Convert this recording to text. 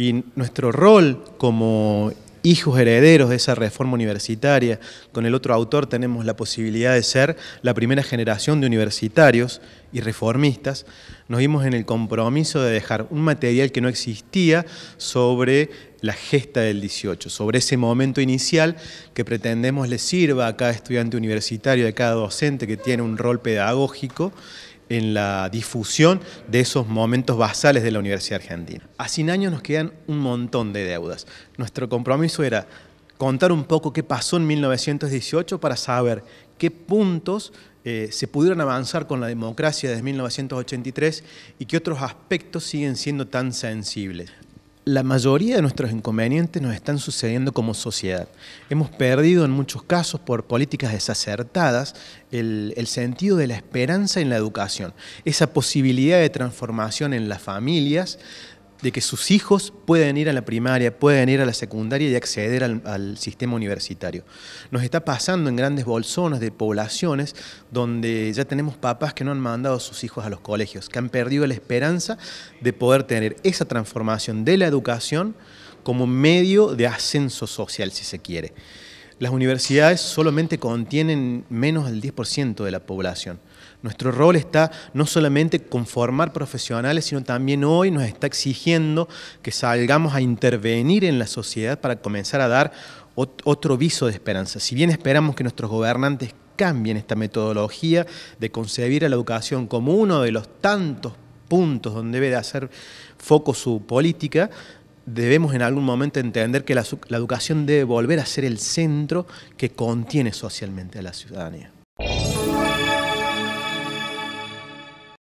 Y nuestro rol como hijos herederos de esa reforma universitaria, con el otro autor tenemos la posibilidad de ser la primera generación de universitarios y reformistas, nos vimos en el compromiso de dejar un material que no existía sobre la gesta del 18, sobre ese momento inicial que pretendemos le sirva a cada estudiante universitario, a cada docente que tiene un rol pedagógico en la difusión de esos momentos basales de la Universidad Argentina. A 100 años nos quedan un montón de deudas. Nuestro compromiso era contar un poco qué pasó en 1918 para saber qué puntos eh, se pudieron avanzar con la democracia desde 1983 y qué otros aspectos siguen siendo tan sensibles la mayoría de nuestros inconvenientes nos están sucediendo como sociedad. Hemos perdido en muchos casos por políticas desacertadas el, sentido de la esperanza en la educación, esa posibilidad de transformación en las familias, de que sus hijos puedan ir a la primaria, puedan ir a la secundaria y acceder al, al sistema universitario. Nos está pasando en grandes bolsones de poblaciones donde ya tenemos papás que no han mandado a sus hijos a los colegios, que han perdido la esperanza de poder tener esa transformación de la educación como medio de ascenso social, si se quiere. Las universidades solamente contienen menos del 10% de la población. Nuestro rol está no solamente conformar profesionales, sino también hoy nos está exigiendo que salgamos a intervenir en la sociedad para comenzar a dar otro viso de esperanza. Si bien esperamos que nuestros gobernantes cambien esta metodología de concebir a la educación como uno de los tantos puntos donde debe de hacer foco su política, debemos en algún momento entender que la, educación debe volver a ser el centro que contiene socialmente a la ciudadanía.